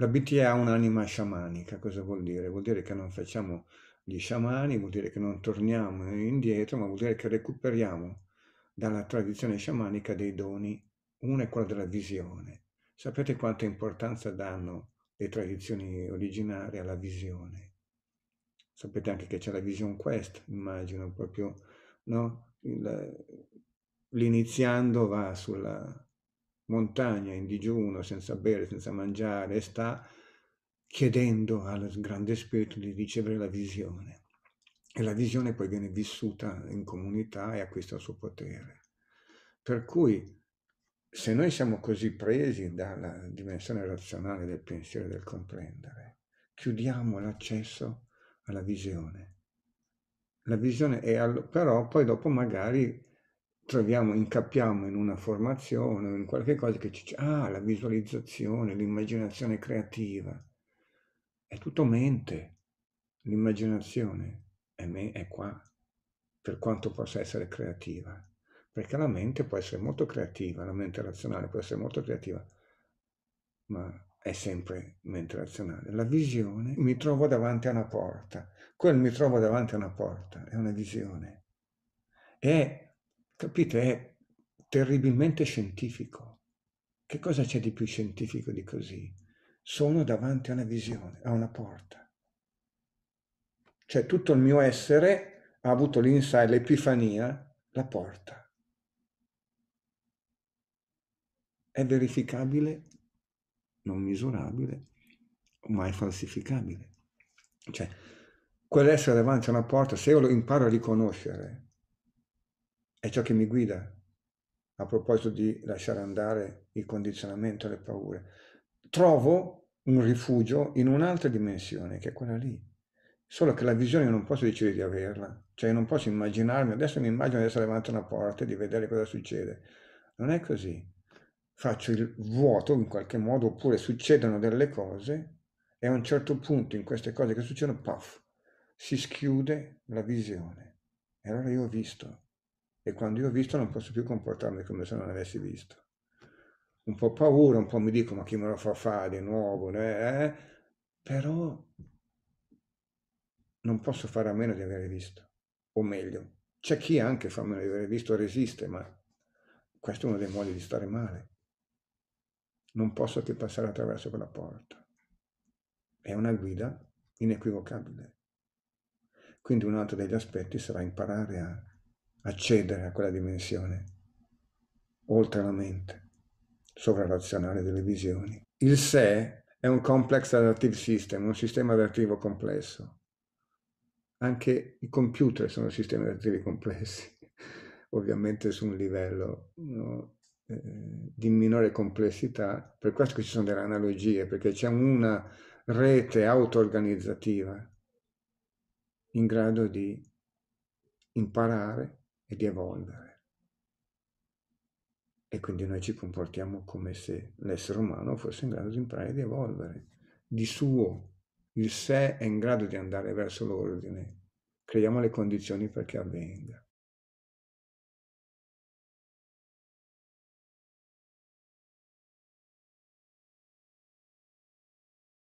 La BT ha un'anima sciamanica, cosa vuol dire? Vuol dire che non facciamo gli sciamani, vuol dire che non torniamo indietro, ma vuol dire che recuperiamo dalla tradizione sciamanica dei doni, Uno è quello della visione. Sapete quanta importanza danno le tradizioni originarie alla visione? Sapete anche che c'è la vision quest, immagino, proprio, no? l'iniziando va sulla, montagna in digiuno, senza bere, senza mangiare, e sta chiedendo al grande spirito di ricevere la visione. E la visione poi viene vissuta in comunità e acquista il suo potere. Per cui se noi siamo così presi dalla dimensione razionale del pensiero e del comprendere, chiudiamo l'accesso alla visione. La visione è allo- però poi dopo magari troviamo, incappiamo in una formazione o in qualche cosa che ci dice, ah, la visualizzazione, l'immaginazione creativa. È tutto mente. L'immaginazione è, me- è qua, per quanto possa essere creativa. Perché la mente può essere molto creativa, la mente razionale può essere molto creativa, ma è sempre mente razionale. La visione, mi trovo davanti a una porta. Quel mi trovo davanti a una porta è una visione. È Capite? È terribilmente scientifico. Che cosa c'è di più scientifico di così? Sono davanti a una visione, a una porta. Cioè tutto il mio essere ha avuto l'insight, l'epifania, la porta. È verificabile, non misurabile, ma è falsificabile. Cioè, quell'essere davanti a una porta, se io lo imparo a riconoscere, è ciò che mi guida a proposito di lasciare andare il condizionamento e le paure. Trovo un rifugio in un'altra dimensione, che è quella lì. Solo che la visione non posso decidere di averla, cioè non posso immaginarmi, adesso mi immagino di essere davanti a una porta e di vedere cosa succede. Non è così. Faccio il vuoto in qualche modo, oppure succedono delle cose e a un certo punto in queste cose che succedono, puff, si schiude la visione. E allora io ho visto, e quando io ho visto non posso più comportarmi come se non avessi visto. Un po' paura, un po' mi dico ma chi me lo fa fare di nuovo, eh? però non posso fare a meno di aver visto, o meglio, c'è chi anche fa a meno di aver visto resiste, ma questo è uno dei modi di stare male. Non posso che passare attraverso quella porta. È una guida inequivocabile. Quindi un altro degli aspetti sarà imparare a accedere a quella dimensione, oltre la mente, sovrarazionale delle visioni. Il sé è un complex adaptive system, un sistema adattivo complesso. Anche i computer sono sistemi adattivi complessi, ovviamente su un livello no? eh, di minore complessità, per questo che ci sono delle analogie, perché c'è una rete auto-organizzativa in grado di imparare e di evolvere. E quindi noi ci comportiamo come se l'essere umano fosse in grado di imparare di evolvere. Di suo, il sé è in grado di andare verso l'ordine. Creiamo le condizioni perché avvenga.